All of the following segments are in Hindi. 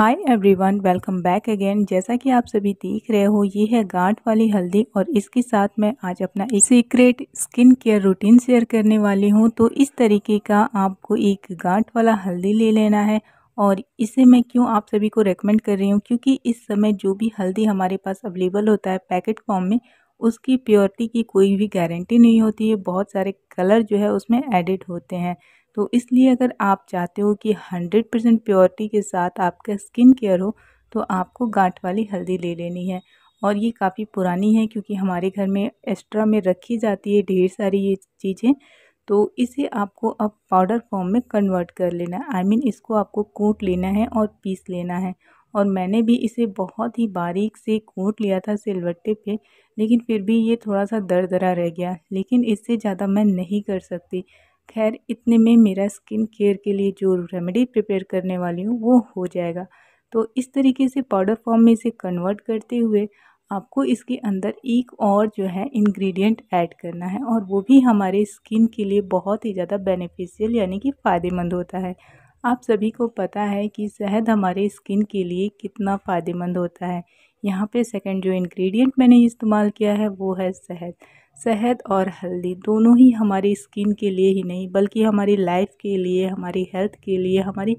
हाय एवरीवन वेलकम बैक अगेन जैसा कि आप सभी देख रहे हो ये है गांठ वाली हल्दी और इसके साथ मैं आज अपना एक secret skin care routine share करने वाली हूँ तो इस तरीके का आपको एक गांठ वाला हल्दी ले लेना है और इसे मैं क्यों आप सभी को रेकमेंड कर रही हूँ क्योंकि इस समय जो भी हल्दी हमारे पास अवेलेबल होता है पैकेट फॉर्म में उसकी प्योरिटी की कोई भी गारंटी नहीं होती है बहुत सारे कलर जो है उसमें एडिड होते हैं तो इसलिए अगर आप चाहते हो कि हंड्रेड परसेंट प्योरिटी के साथ आपका स्किन केयर हो तो आपको गांठ वाली हल्दी ले लेनी है और ये काफ़ी पुरानी है क्योंकि हमारे घर में एक्स्ट्रा में रखी जाती है ढेर सारी ये चीज़ें तो इसे आपको अब पाउडर फॉर्म में कन्वर्ट कर लेना है आई मीन इसको आपको कूट लेना है और पीस लेना है और मैंने भी इसे बहुत ही बारीक से कूट लिया था सिलवट्टे पे लेकिन फिर भी ये थोड़ा सा दर दरा रह गया लेकिन इससे ज़्यादा मैं नहीं कर सकती खैर इतने में मेरा स्किन केयर के लिए जो रेमेडी प्रिपेयर करने वाली हूँ वो हो जाएगा तो इस तरीके से पाउडर फॉर्म में इसे कन्वर्ट करते हुए आपको इसके अंदर एक और जो है इंग्रेडिएंट ऐड करना है और वो भी हमारे स्किन के लिए बहुत ही ज़्यादा बेनिफिशियल यानी कि फ़ायदेमंद होता है आप सभी को पता है कि शहद हमारे स्किन के लिए कितना फ़ायदेमंद होता है यहाँ पे सेकंड जो इंग्रेडिएंट मैंने इस्तेमाल किया है वो है शहद शहद और हल्दी दोनों ही हमारी स्किन के लिए ही नहीं बल्कि हमारी लाइफ के लिए हमारी हेल्थ के लिए हमारी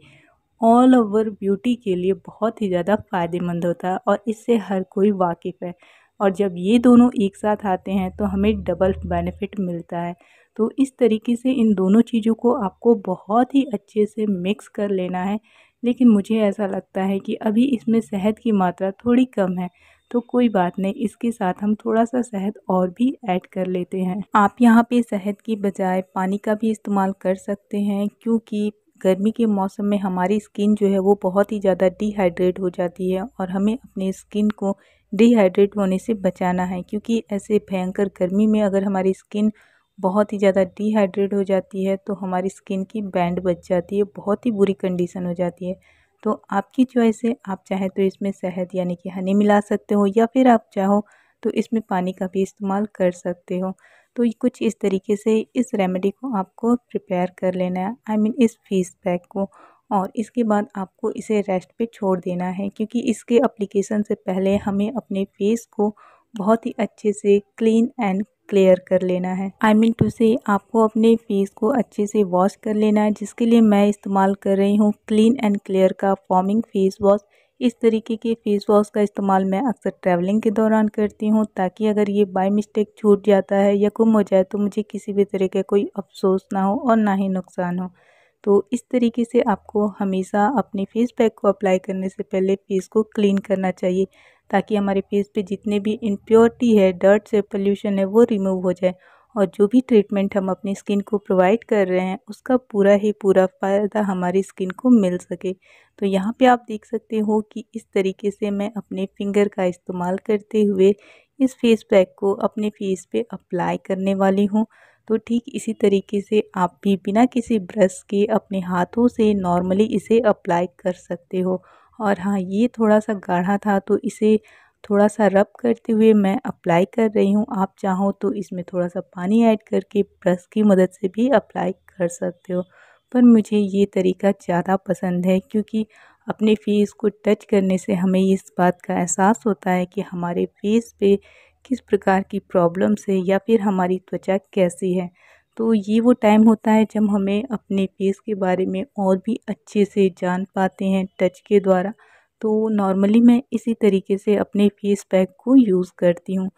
ऑल ओवर ब्यूटी के लिए बहुत ही ज़्यादा फ़ायदेमंद होता है और इससे हर कोई वाकिफ़ है और जब ये दोनों एक साथ आते हैं तो हमें डबल बेनिफिट मिलता है तो इस तरीके से इन दोनों चीज़ों को आपको बहुत ही अच्छे से मिक्स कर लेना है लेकिन मुझे ऐसा लगता है कि अभी इसमें शहद की मात्रा थोड़ी कम है तो कोई बात नहीं इसके साथ हम थोड़ा सा शहद और भी ऐड कर लेते हैं आप यहाँ पे शहद की बजाय पानी का भी इस्तेमाल कर सकते हैं क्योंकि गर्मी के मौसम में हमारी स्किन जो है वो बहुत ही ज़्यादा डिहाइड्रेट हो जाती है और हमें अपने स्किन को डिहाइड्रेट होने से बचाना है क्योंकि ऐसे भयंकर गर्मी में अगर हमारी स्किन बहुत ही ज़्यादा डिहाइड्रेट हो जाती है तो हमारी स्किन की बैंड बच जाती है बहुत ही बुरी कंडीशन हो जाती है तो आपकी चॉइस है आप चाहे तो इसमें शहद यानी कि हनी मिला सकते हो या फिर आप चाहो तो इसमें पानी का भी इस्तेमाल कर सकते हो तो कुछ इस तरीके से इस रेमेडी को आपको प्रिपेयर कर लेना है आई I मीन mean, इस फीस पैक को और इसके बाद आपको इसे रेस्ट पे छोड़ देना है क्योंकि इसके अप्लीकेशन से पहले हमें अपने फेस को बहुत ही अच्छे से क्लीन एंड क्लियर कर लेना है आई मीन टू से आपको अपने फेस को अच्छे से वॉश कर लेना है जिसके लिए मैं इस्तेमाल कर रही हूँ क्लीन एंड क्लियर का फॉर्मिंग फेस वॉश इस तरीके के फेस वॉश का इस्तेमाल मैं अक्सर ट्रैवलिंग के दौरान करती हूँ ताकि अगर ये बाय मिस्टेक छूट जाता है या गुम हो जाए तो मुझे किसी भी तरह का कोई अफसोस ना हो और ना ही नुकसान हो तो इस तरीके से आपको हमेशा अपने फेस पैक को अप्लाई करने से पहले फेस को क्लीन करना चाहिए ताकि हमारे फेस पे जितने भी इम्प्योरिटी है डर्ट से पोल्यूशन है वो रिमूव हो जाए और जो भी ट्रीटमेंट हम अपनी स्किन को प्रोवाइड कर रहे हैं उसका पूरा ही पूरा फ़ायदा हमारी स्किन को मिल सके तो यहाँ पे आप देख सकते हो कि इस तरीके से मैं अपने फिंगर का इस्तेमाल करते हुए इस फेस पैक को अपने फेस पे अप्लाई करने वाली हूँ तो ठीक इसी तरीके से आप भी बिना किसी ब्रश के अपने हाथों से नॉर्मली इसे अप्लाई कर सकते हो और हाँ ये थोड़ा सा गाढ़ा था तो इसे थोड़ा सा रब करते हुए मैं अप्लाई कर रही हूँ आप चाहो तो इसमें थोड़ा सा पानी ऐड करके ब्रश की मदद से भी अप्लाई कर सकते हो पर मुझे ये तरीका ज़्यादा पसंद है क्योंकि अपने फेस को टच करने से हमें इस बात का एहसास होता है कि हमारे फेस पे किस प्रकार की प्रॉब्लम्स है या फिर हमारी त्वचा कैसी है तो ये वो टाइम होता है जब हमें अपने फेस के बारे में और भी अच्छे से जान पाते हैं टच के द्वारा तो नॉर्मली मैं इसी तरीके से अपने फेस पैक को यूज़ करती हूँ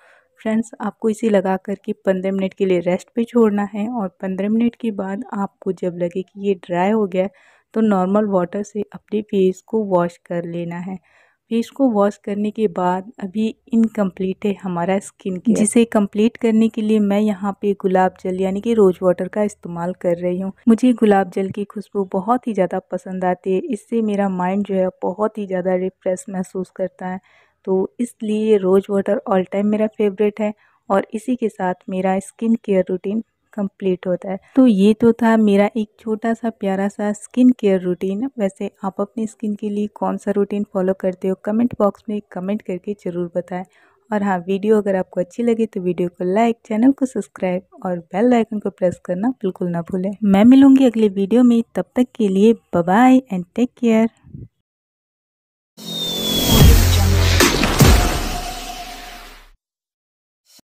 फ्रेंड्स आपको इसे लगा करके पंद्रह मिनट के लिए रेस्ट पे छोड़ना है और पंद्रह मिनट के बाद आपको जब लगे कि ये ड्राई हो गया तो नॉर्मल वाटर से अपने फेस को वॉश कर लेना है फेस को वॉश करने के बाद अभी इनकम्प्लीट है हमारा स्किन केयर जिसे कंप्लीट करने के लिए मैं यहाँ पे गुलाब जल यानी कि रोज वाटर का इस्तेमाल कर रही हूँ मुझे गुलाब जल की खुशबू बहुत ही ज़्यादा पसंद आती है इससे मेरा माइंड जो है बहुत ही ज़्यादा रिफ्रेश महसूस करता है तो इसलिए रोज़ वाटर ऑल टाइम मेरा फेवरेट है और इसी के साथ मेरा स्किन केयर रूटीन कंप्लीट होता है तो ये तो था मेरा एक छोटा सा प्यारा सा स्किन केयर रूटीन वैसे आप अपनी स्किन के लिए कौन सा रूटीन फॉलो करते हो कमेंट बॉक्स में कमेंट करके ज़रूर बताएं और हाँ वीडियो अगर आपको अच्छी लगी तो वीडियो को लाइक चैनल को सब्सक्राइब और बेल आइकन को प्रेस करना बिल्कुल ना भूलें मैं मिलूंगी अगले वीडियो में तब तक के लिए बाय एंड टेक केयर